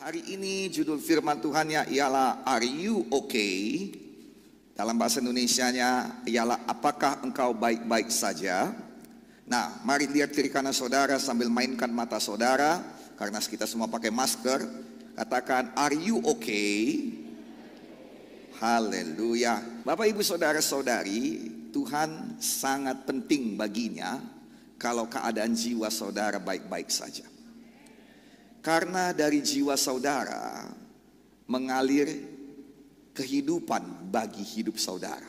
Hari ini judul firman Tuhannya ialah Are you okay? Dalam bahasa Indonesia-nya ialah apakah engkau baik-baik saja? Nah, mari lihat kiri kanan saudara sambil mainkan mata saudara karena kita semua pakai masker. Katakan, are you okay? Haleluya. Bapak ibu saudara saudari, Tuhan sangat penting baginya kalau keadaan jiwa saudara baik-baik saja. Karena dari jiwa saudara mengalir kehidupan bagi hidup saudara.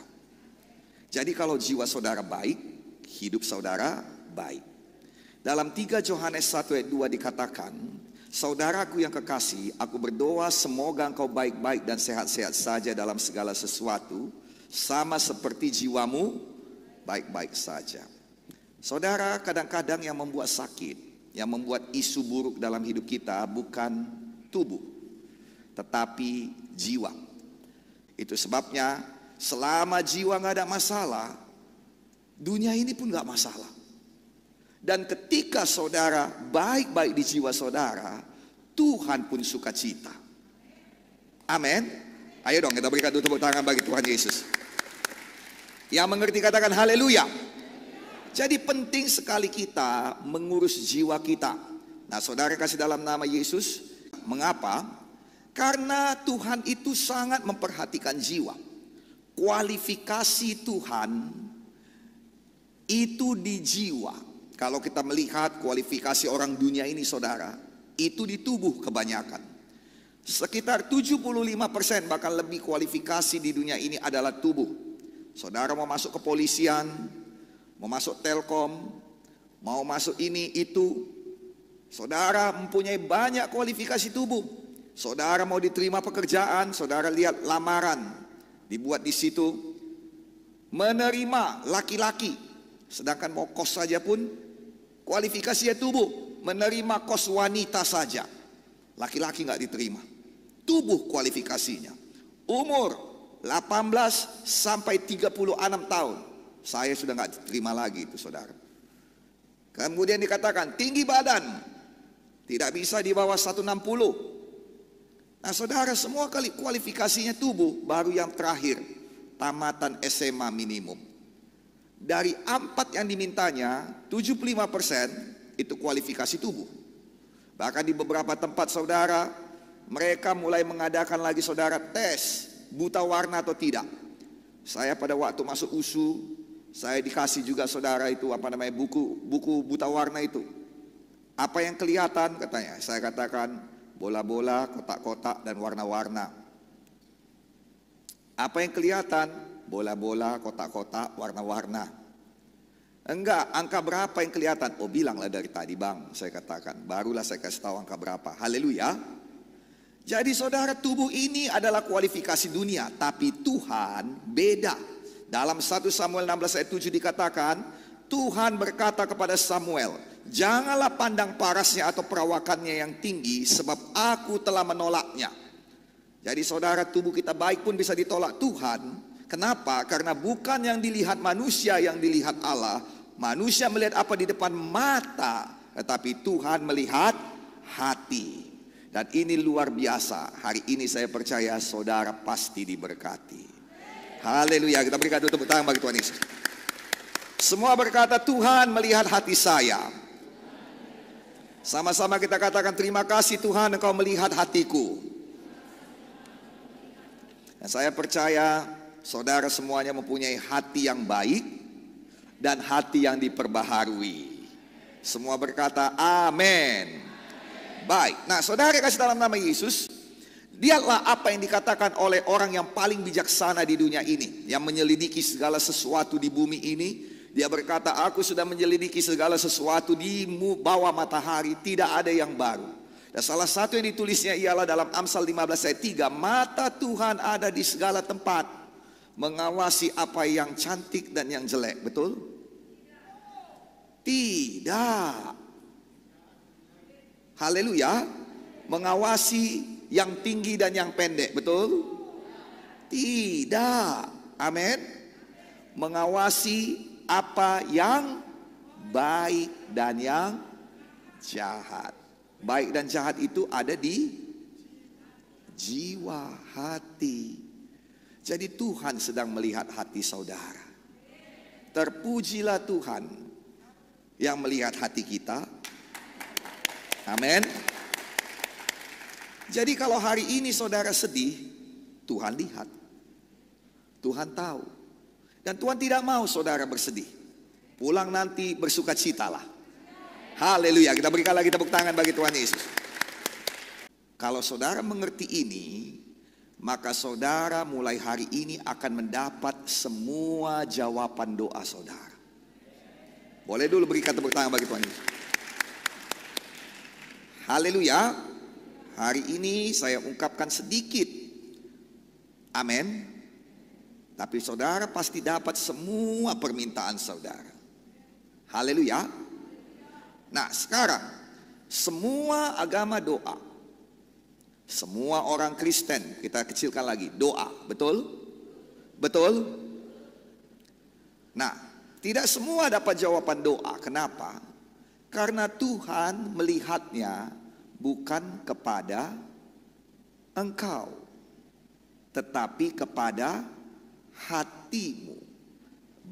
Jadi kalau jiwa saudara baik, hidup saudara baik. Dalam 3 Yohanes 1 ayat 2 dikatakan, Saudaraku yang kekasih, aku berdoa semoga engkau baik-baik dan sehat-sehat saja dalam segala sesuatu, sama seperti jiwamu baik-baik saja. Saudara, kadang-kadang yang membuat sakit yang membuat isu buruk dalam hidup kita bukan tubuh, tetapi jiwa. Itu sebabnya selama jiwa nggak ada masalah, dunia ini pun nggak masalah. Dan ketika saudara baik-baik di jiwa saudara, Tuhan pun sukacita. Amin. Ayo dong kita berikan tepuk tangan bagi Tuhan Yesus. Yang mengerti katakan haleluya. Jadi penting sekali kita mengurus jiwa kita. Nah saudara kasih dalam nama Yesus. Mengapa? Karena Tuhan itu sangat memperhatikan jiwa. Kualifikasi Tuhan itu di jiwa. Kalau kita melihat kualifikasi orang dunia ini saudara, itu di tubuh kebanyakan. Sekitar 75% bahkan lebih kualifikasi di dunia ini adalah tubuh. Saudara mau masuk kepolisian, mau masuk telkom, mau masuk ini itu. Saudara mempunyai banyak kualifikasi tubuh. Saudara mau diterima pekerjaan, saudara lihat lamaran dibuat di situ. Menerima laki-laki, sedangkan mau kos saja pun ya tubuh. Menerima kos wanita saja, laki-laki nggak diterima. Tubuh kualifikasinya. Umur 18 sampai 36 tahun saya sudah nggak terima lagi itu saudara. Kemudian dikatakan tinggi badan tidak bisa di bawah 160. Nah saudara semua kali kualifikasinya tubuh baru yang terakhir tamatan SMA minimum. Dari empat yang dimintanya 75% itu kualifikasi tubuh. Bahkan di beberapa tempat saudara mereka mulai mengadakan lagi saudara tes buta warna atau tidak. Saya pada waktu masuk USU saya dikasih juga saudara itu apa namanya buku buku buta warna itu. Apa yang kelihatan katanya? Saya katakan bola-bola, kotak-kotak dan warna-warna. Apa yang kelihatan? Bola-bola, kotak-kotak, warna-warna. Enggak, angka berapa yang kelihatan? Oh bilanglah dari tadi bang, saya katakan. Barulah saya kasih tahu angka berapa. Haleluya. Jadi saudara tubuh ini adalah kualifikasi dunia. Tapi Tuhan beda. Dalam 1 Samuel 16 ayat 7 dikatakan, Tuhan berkata kepada Samuel, "Janganlah pandang parasnya atau perawakannya yang tinggi sebab aku telah menolaknya." Jadi saudara, tubuh kita baik pun bisa ditolak Tuhan. Kenapa? Karena bukan yang dilihat manusia yang dilihat Allah. Manusia melihat apa di depan mata, tetapi Tuhan melihat hati. Dan ini luar biasa. Hari ini saya percaya saudara pasti diberkati. Haleluya. Kita berikan tepuk tangan bagi Tuhan Yesus. Semua berkata Tuhan melihat hati saya. Sama-sama kita katakan terima kasih Tuhan engkau melihat hatiku. Dan saya percaya saudara semuanya mempunyai hati yang baik dan hati yang diperbaharui. Semua berkata amin. Baik. Nah, saudara kasih dalam nama Yesus, Lihatlah apa yang dikatakan oleh orang yang paling bijaksana di dunia ini, yang menyelidiki segala sesuatu di bumi ini. Dia berkata, "Aku sudah menyelidiki segala sesuatu di bawah matahari, tidak ada yang baru." Dan salah satu yang ditulisnya ialah dalam Amsal 15 ayat 3, "Mata Tuhan ada di segala tempat, mengawasi apa yang cantik dan yang jelek." Betul? Tidak. Haleluya. Mengawasi yang tinggi dan yang pendek, betul? Tidak. Amin. Mengawasi apa yang baik dan yang jahat. Baik dan jahat itu ada di jiwa hati. Jadi Tuhan sedang melihat hati saudara. Terpujilah Tuhan yang melihat hati kita. Amin. Jadi kalau hari ini saudara sedih, Tuhan lihat. Tuhan tahu. Dan Tuhan tidak mau saudara bersedih. Pulang nanti bersuka cita lah. Haleluya. Kita berikan lagi tepuk tangan bagi Tuhan Yesus. Kalau saudara mengerti ini, maka saudara mulai hari ini akan mendapat semua jawaban doa saudara. Boleh dulu berikan tepuk tangan bagi Tuhan Yesus. Haleluya. Hari ini saya ungkapkan sedikit. Amin. Tapi saudara pasti dapat semua permintaan saudara. Haleluya. Nah, sekarang semua agama doa. Semua orang Kristen, kita kecilkan lagi, doa, betul? Betul? Nah, tidak semua dapat jawaban doa. Kenapa? Karena Tuhan melihatnya bukan kepada engkau, tetapi kepada hatimu,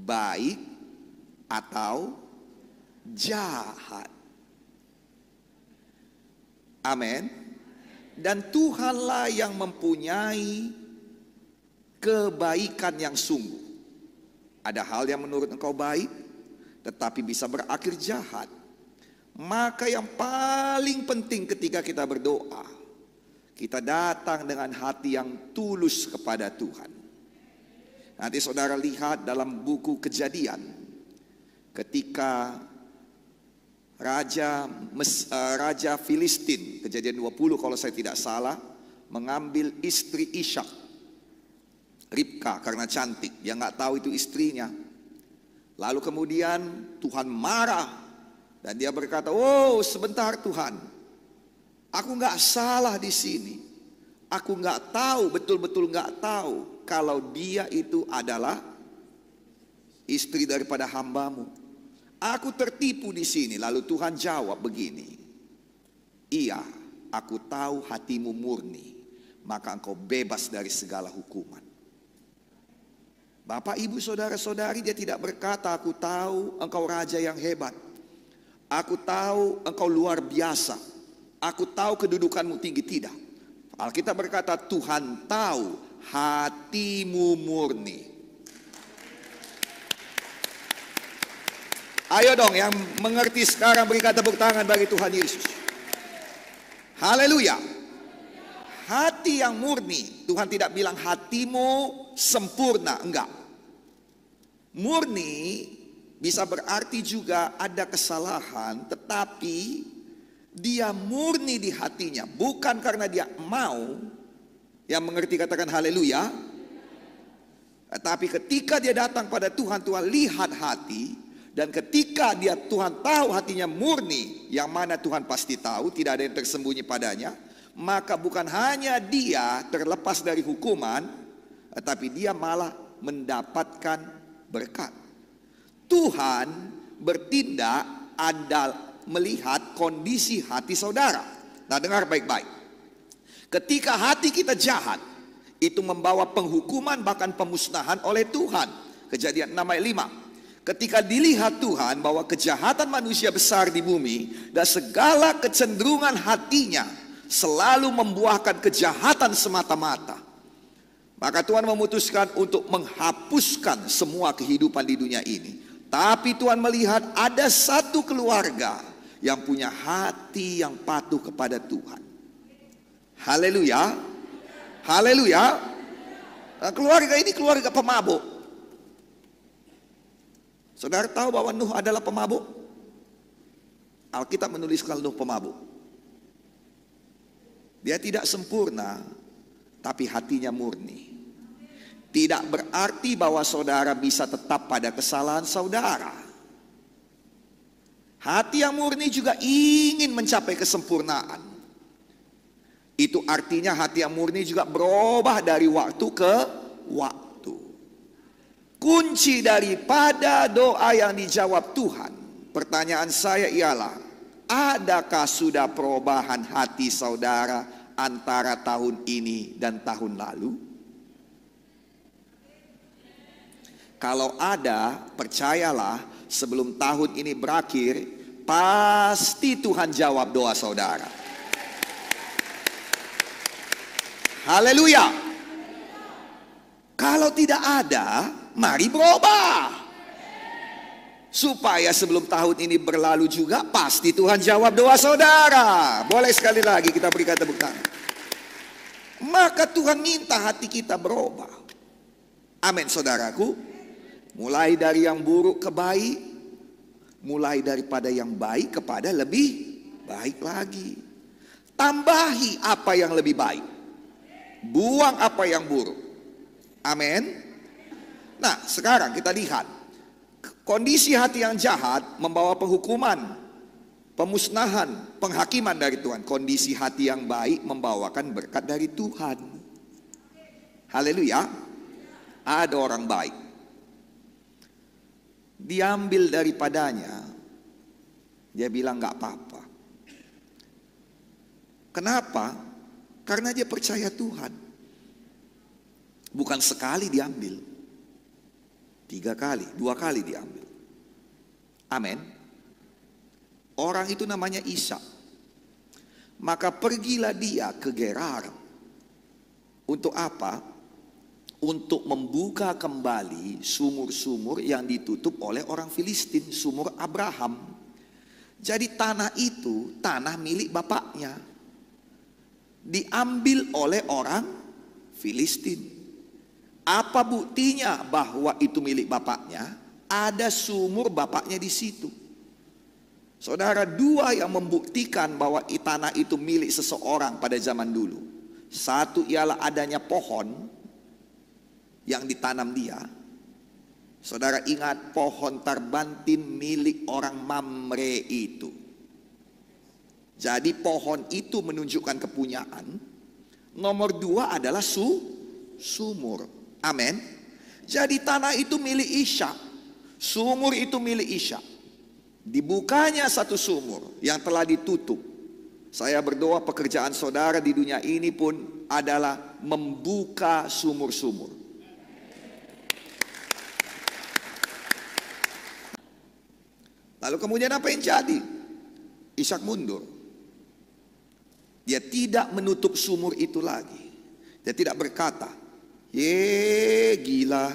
baik atau jahat. Amin. Dan Tuhanlah yang mempunyai kebaikan yang sungguh. Ada hal yang menurut engkau baik, tetapi bisa berakhir jahat. Maka yang paling penting ketika kita berdoa, kita datang dengan hati yang tulus kepada Tuhan. Nanti saudara lihat dalam buku Kejadian, ketika raja eh, raja Filistin, Kejadian 20 kalau saya tidak salah, mengambil istri Ishak, Ribka karena cantik, dia nggak tahu itu istrinya. Lalu kemudian Tuhan marah dan dia berkata, "Oh, sebentar Tuhan. Aku nggak salah di sini. Aku nggak tahu, betul-betul nggak tahu kalau dia itu adalah istri daripada hambamu. Aku tertipu di sini." Lalu Tuhan jawab begini, "Iya, aku tahu hatimu murni, maka engkau bebas dari segala hukuman." Bapak, ibu, saudara, saudari, dia tidak berkata, "Aku tahu engkau raja yang hebat." Aku tahu engkau luar biasa. Aku tahu kedudukanmu tinggi. Tidak. Alkitab berkata Tuhan tahu hatimu murni. Ayo dong yang mengerti sekarang berikan tepuk tangan bagi Tuhan Yesus. Haleluya. Hati yang murni. Tuhan tidak bilang hatimu sempurna. Enggak. Murni bisa berarti juga ada kesalahan, tetapi dia murni di hatinya, bukan karena dia mau. Yang mengerti katakan haleluya. Tetapi ketika dia datang pada Tuhan, Tuhan lihat hati dan ketika dia Tuhan tahu hatinya murni, yang mana Tuhan pasti tahu, tidak ada yang tersembunyi padanya, maka bukan hanya dia terlepas dari hukuman, tetapi dia malah mendapatkan berkat. Tuhan bertindak ada melihat kondisi hati saudara. Nah, dengar baik-baik. Ketika hati kita jahat, itu membawa penghukuman bahkan pemusnahan oleh Tuhan. Kejadian 6 ayat 5. Ketika dilihat Tuhan bahwa kejahatan manusia besar di bumi dan segala kecenderungan hatinya selalu membuahkan kejahatan semata-mata. Maka Tuhan memutuskan untuk menghapuskan semua kehidupan di dunia ini tapi Tuhan melihat ada satu keluarga yang punya hati yang patuh kepada Tuhan. Haleluya. Haleluya. Nah, keluarga ini keluarga pemabuk. Saudara tahu bahwa Nuh adalah pemabuk? Alkitab menuliskan Nuh pemabuk. Dia tidak sempurna, tapi hatinya murni tidak berarti bahwa saudara bisa tetap pada kesalahan saudara. Hati yang murni juga ingin mencapai kesempurnaan. Itu artinya hati yang murni juga berubah dari waktu ke waktu. Kunci daripada doa yang dijawab Tuhan. Pertanyaan saya ialah, adakah sudah perubahan hati saudara antara tahun ini dan tahun lalu? Kalau ada, percayalah sebelum tahun ini berakhir, pasti Tuhan jawab doa saudara. Haleluya. Kalau tidak ada, mari berubah. Supaya sebelum tahun ini berlalu juga pasti Tuhan jawab doa saudara. Boleh sekali lagi kita berikan tepuk tangan. Maka Tuhan minta hati kita berubah. Amin saudaraku. Mulai dari yang buruk ke baik, mulai daripada yang baik kepada lebih baik lagi. Tambahi apa yang lebih baik. Buang apa yang buruk. Amin. Nah, sekarang kita lihat kondisi hati yang jahat membawa penghukuman, pemusnahan, penghakiman dari Tuhan. Kondisi hati yang baik membawakan berkat dari Tuhan. Haleluya. Ada orang baik diambil daripadanya. Dia bilang nggak apa-apa. Kenapa? Karena dia percaya Tuhan. Bukan sekali diambil. Tiga kali, dua kali diambil. Amin. Orang itu namanya Isa. Maka pergilah dia ke Gerar. Untuk apa? untuk membuka kembali sumur-sumur yang ditutup oleh orang Filistin, sumur Abraham. Jadi tanah itu tanah milik bapaknya. Diambil oleh orang Filistin. Apa buktinya bahwa itu milik bapaknya? Ada sumur bapaknya di situ. Saudara dua yang membuktikan bahwa tanah itu milik seseorang pada zaman dulu. Satu ialah adanya pohon yang ditanam dia. Saudara ingat pohon tarbantin milik orang Mamre itu. Jadi pohon itu menunjukkan kepunyaan. Nomor dua adalah su, sumur. Amin. Jadi tanah itu milik Isya. Sumur itu milik Isya. Dibukanya satu sumur yang telah ditutup. Saya berdoa pekerjaan saudara di dunia ini pun adalah membuka sumur-sumur. Lalu kemudian apa yang jadi? Ishak mundur. Dia tidak menutup sumur itu lagi. Dia tidak berkata, ye gila,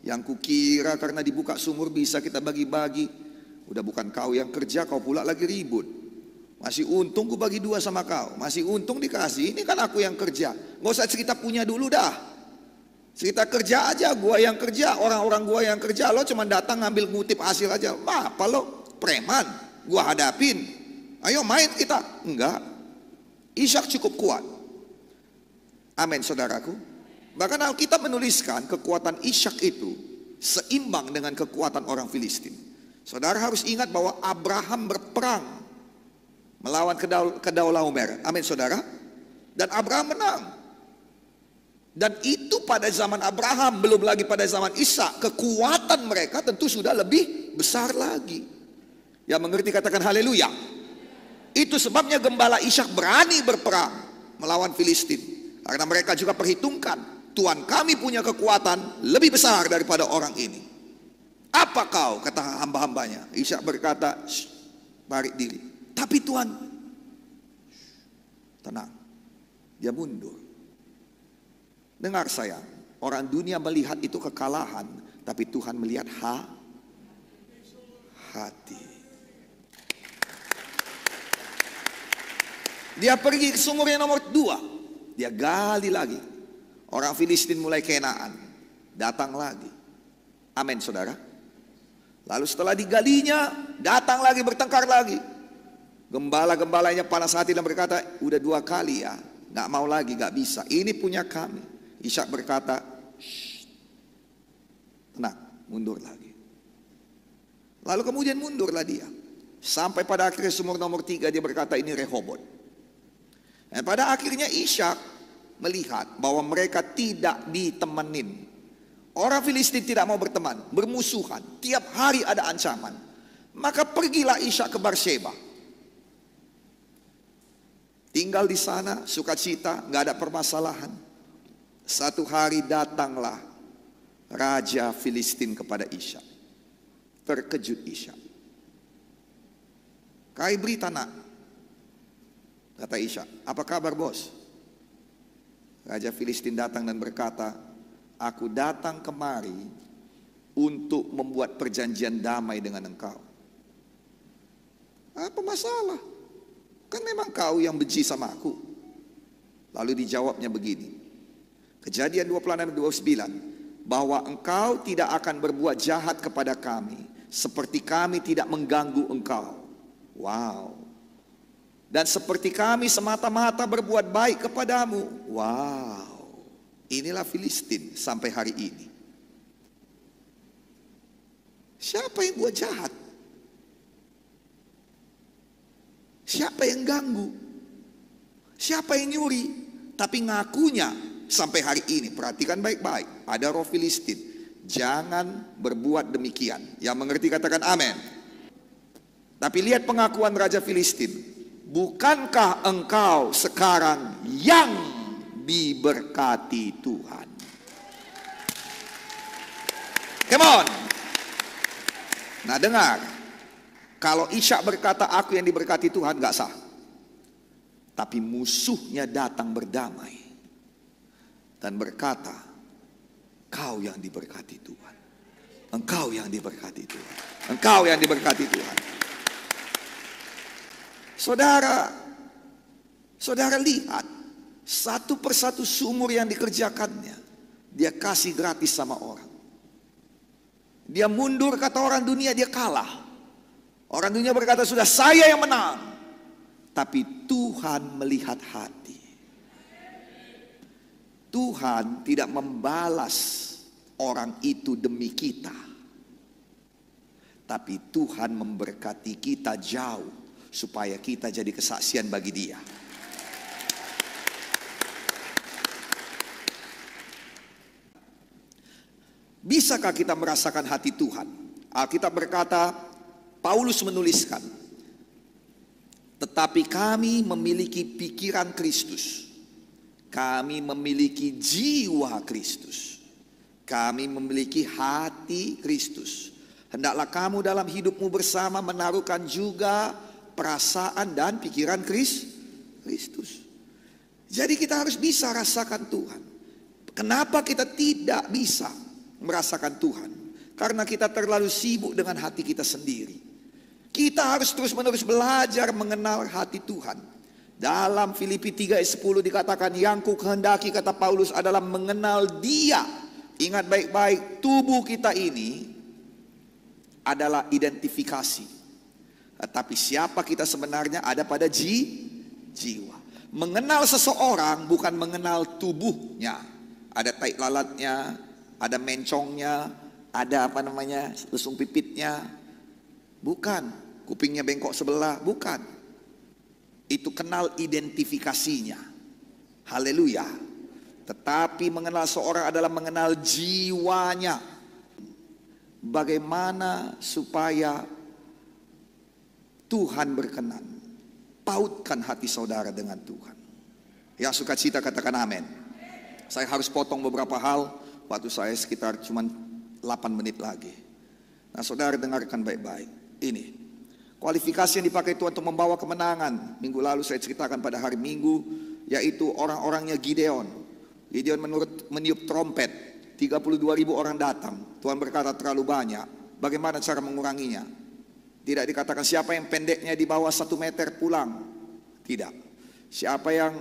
yang kukira karena dibuka sumur bisa kita bagi-bagi. Udah bukan kau yang kerja, kau pula lagi ribut. Masih untung ku bagi dua sama kau. Masih untung dikasih, ini kan aku yang kerja. Gak usah cerita punya dulu dah. Cerita kerja aja, gua yang kerja, orang-orang gua yang kerja, lo cuma datang ngambil ngutip hasil aja. Ma, apa lo? Preman, gua hadapin. Ayo main kita. Enggak. Ishak cukup kuat. Amin saudaraku. Bahkan Alkitab menuliskan kekuatan Ishak itu seimbang dengan kekuatan orang Filistin. Saudara harus ingat bahwa Abraham berperang melawan kedaulah Umar. Amin saudara. Dan Abraham menang. Dan itu pada zaman Abraham, belum lagi pada zaman Isa. Kekuatan mereka tentu sudah lebih besar lagi. Yang mengerti katakan haleluya. Itu sebabnya gembala Ishak berani berperang melawan Filistin. Karena mereka juga perhitungkan, Tuhan kami punya kekuatan lebih besar daripada orang ini. Apa kau? kata hamba-hambanya. Ishak berkata, barik diri. Tapi Tuhan, tenang. Dia mundur. Dengar saya, orang dunia melihat itu kekalahan, tapi Tuhan melihat ha, hati. Dia pergi ke sumur yang nomor dua. Dia gali lagi. Orang Filistin mulai kenaan. Datang lagi. Amin saudara. Lalu setelah digalinya, datang lagi bertengkar lagi. Gembala-gembalanya panas hati dan berkata, udah dua kali ya, gak mau lagi, gak bisa. Ini punya kami. Ishak berkata, tenang, mundur lagi. Lalu kemudian mundurlah dia. Sampai pada akhirnya sumur nomor tiga dia berkata ini Rehobot. Dan pada akhirnya Ishak melihat bahwa mereka tidak ditemenin. Orang Filistin tidak mau berteman, bermusuhan. Tiap hari ada ancaman. Maka pergilah Ishak ke Barsheba. Tinggal di sana, sukacita, nggak ada permasalahan. Satu hari datanglah Raja Filistin kepada Isya. Terkejut Isya. Kai beri tanah. Kata Isya, apa kabar bos? Raja Filistin datang dan berkata, aku datang kemari untuk membuat perjanjian damai dengan engkau. Apa masalah? Kan memang kau yang benci sama aku. Lalu dijawabnya begini, Kejadian 26 29 bahwa engkau tidak akan berbuat jahat kepada kami seperti kami tidak mengganggu engkau. Wow. Dan seperti kami semata-mata berbuat baik kepadamu. Wow. Inilah Filistin sampai hari ini. Siapa yang buat jahat? Siapa yang ganggu? Siapa yang nyuri? Tapi ngakunya sampai hari ini. Perhatikan baik-baik. Ada roh Filistin. Jangan berbuat demikian. Yang mengerti katakan amin. Tapi lihat pengakuan Raja Filistin. Bukankah engkau sekarang yang diberkati Tuhan? Come on. Nah dengar. Kalau Isya berkata aku yang diberkati Tuhan gak sah. Tapi musuhnya datang berdamai dan berkata, "Kau yang diberkati Tuhan, engkau yang diberkati Tuhan, engkau yang diberkati Tuhan." Saudara, saudara lihat satu persatu sumur yang dikerjakannya, dia kasih gratis sama orang. Dia mundur kata orang dunia dia kalah. Orang dunia berkata sudah saya yang menang. Tapi Tuhan melihat hati. Tuhan tidak membalas orang itu demi kita. Tapi Tuhan memberkati kita jauh supaya kita jadi kesaksian bagi dia. Bisakah kita merasakan hati Tuhan? Alkitab berkata, Paulus menuliskan, tetapi kami memiliki pikiran Kristus kami memiliki jiwa Kristus. Kami memiliki hati Kristus. Hendaklah kamu dalam hidupmu bersama menaruhkan juga perasaan dan pikiran Kristus. Jadi kita harus bisa rasakan Tuhan. Kenapa kita tidak bisa merasakan Tuhan? Karena kita terlalu sibuk dengan hati kita sendiri. Kita harus terus-menerus belajar mengenal hati Tuhan. Dalam Filipi 3 10 dikatakan yang ku kehendaki kata Paulus adalah mengenal dia. Ingat baik-baik tubuh kita ini adalah identifikasi. Tapi siapa kita sebenarnya ada pada ji, jiwa. Mengenal seseorang bukan mengenal tubuhnya. Ada tai lalatnya, ada mencongnya, ada apa namanya, lesung pipitnya. Bukan, kupingnya bengkok sebelah, bukan itu kenal identifikasinya. Haleluya. Tetapi mengenal seorang adalah mengenal jiwanya. Bagaimana supaya Tuhan berkenan. Pautkan hati saudara dengan Tuhan. Yang suka cita katakan amin. Saya harus potong beberapa hal. Waktu saya sekitar cuma 8 menit lagi. Nah saudara dengarkan baik-baik. Ini Kualifikasi yang dipakai Tuhan untuk membawa kemenangan. Minggu lalu saya ceritakan pada hari Minggu, yaitu orang-orangnya Gideon. Gideon menurut meniup trompet, 32 ribu orang datang. Tuhan berkata terlalu banyak. Bagaimana cara menguranginya? Tidak dikatakan siapa yang pendeknya di bawah satu meter pulang. Tidak. Siapa yang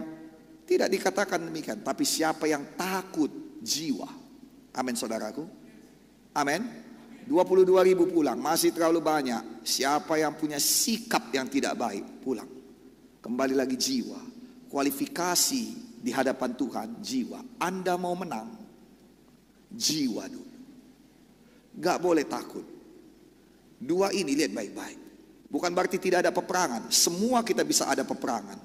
tidak dikatakan demikian, tapi siapa yang takut jiwa. Amin saudaraku. Amin. 22 ribu pulang, masih terlalu banyak. Siapa yang punya sikap yang tidak baik, pulang. Kembali lagi jiwa. Kualifikasi di hadapan Tuhan, jiwa. Anda mau menang, jiwa dulu. Gak boleh takut. Dua ini lihat baik-baik. Bukan berarti tidak ada peperangan. Semua kita bisa ada peperangan.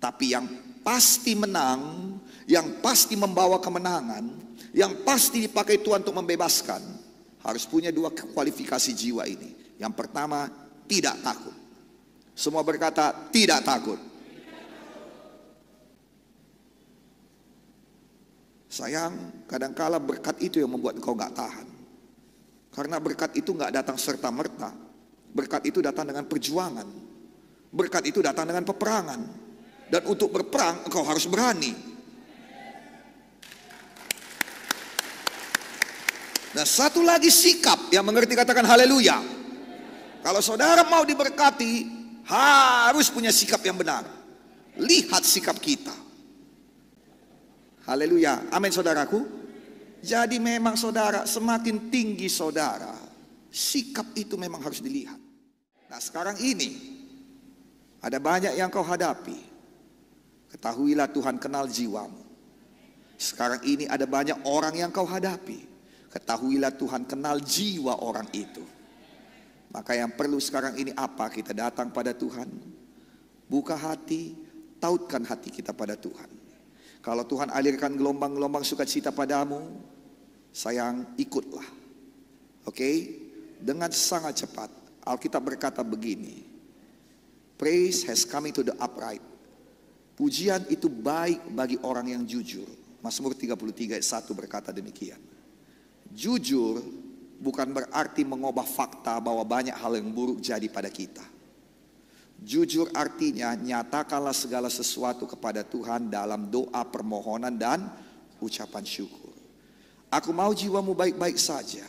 Tapi yang pasti menang, yang pasti membawa kemenangan, yang pasti dipakai Tuhan untuk membebaskan, harus punya dua kualifikasi jiwa ini. Yang pertama, tidak takut. Semua berkata, tidak takut. Sayang, kadangkala berkat itu yang membuat kau gak tahan. Karena berkat itu gak datang serta-merta. Berkat itu datang dengan perjuangan. Berkat itu datang dengan peperangan. Dan untuk berperang, engkau harus berani. Nah satu lagi sikap yang mengerti katakan haleluya. Kalau saudara mau diberkati harus punya sikap yang benar. Lihat sikap kita. Haleluya. Amin saudaraku. Jadi memang saudara semakin tinggi saudara. Sikap itu memang harus dilihat. Nah sekarang ini ada banyak yang kau hadapi. Ketahuilah Tuhan kenal jiwamu. Sekarang ini ada banyak orang yang kau hadapi. Ketahuilah Tuhan kenal jiwa orang itu. Maka yang perlu sekarang ini apa? Kita datang pada Tuhan. Buka hati, tautkan hati kita pada Tuhan. Kalau Tuhan alirkan gelombang-gelombang sukacita padamu, sayang ikutlah. Oke? Okay? Dengan sangat cepat Alkitab berkata begini. Praise has come to the upright. Pujian itu baik bagi orang yang jujur. Mazmur 33 ayat 1 berkata demikian. Jujur bukan berarti mengubah fakta bahwa banyak hal yang buruk jadi pada kita. Jujur artinya nyatakanlah segala sesuatu kepada Tuhan dalam doa permohonan dan ucapan syukur. Aku mau jiwamu baik-baik saja.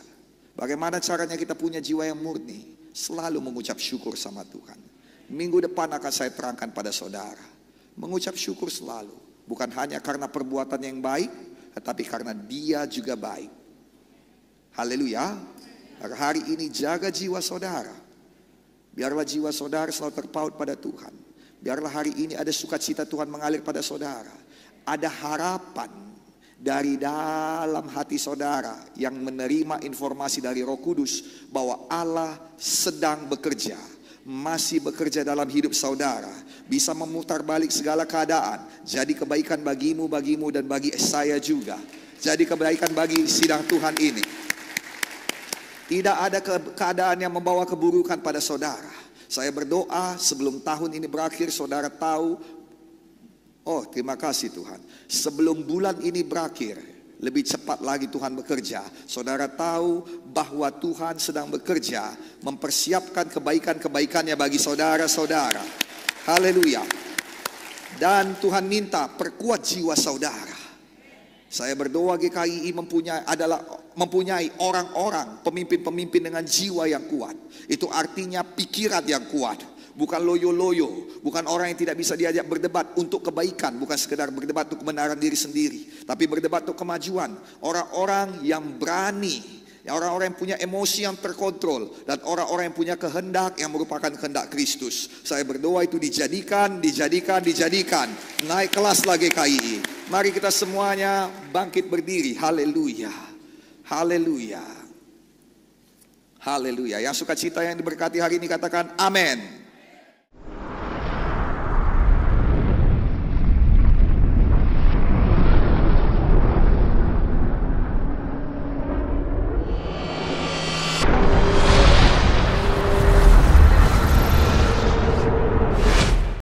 Bagaimana caranya kita punya jiwa yang murni? Selalu mengucap syukur sama Tuhan. Minggu depan akan saya terangkan pada saudara. Mengucap syukur selalu. Bukan hanya karena perbuatan yang baik, tetapi karena dia juga baik. Haleluya. Hari ini jaga jiwa saudara. Biarlah jiwa saudara selalu terpaut pada Tuhan. Biarlah hari ini ada sukacita Tuhan mengalir pada saudara. Ada harapan dari dalam hati saudara yang menerima informasi dari Roh Kudus bahwa Allah sedang bekerja, masih bekerja dalam hidup saudara, bisa memutar balik segala keadaan, jadi kebaikan bagimu, bagimu, dan bagi saya juga. Jadi kebaikan bagi sidang Tuhan ini. Tidak ada ke keadaan yang membawa keburukan pada saudara. Saya berdoa sebelum tahun ini berakhir saudara tahu. Oh terima kasih Tuhan. Sebelum bulan ini berakhir. Lebih cepat lagi Tuhan bekerja. Saudara tahu bahwa Tuhan sedang bekerja. Mempersiapkan kebaikan-kebaikannya bagi saudara-saudara. Haleluya. Dan Tuhan minta perkuat jiwa saudara. Saya berdoa GKI mempunyai adalah mempunyai orang-orang pemimpin-pemimpin dengan jiwa yang kuat. Itu artinya pikiran yang kuat, bukan loyo-loyo, bukan orang yang tidak bisa diajak berdebat untuk kebaikan, bukan sekedar berdebat untuk kebenaran diri sendiri, tapi berdebat untuk kemajuan. Orang-orang yang berani Orang-orang yang punya emosi yang terkontrol. Dan orang-orang yang punya kehendak yang merupakan kehendak Kristus. Saya berdoa itu dijadikan, dijadikan, dijadikan. Naik kelas lagi KII. Mari kita semuanya bangkit berdiri. Haleluya. Haleluya. Haleluya. Yang suka cita yang diberkati hari ini katakan amin.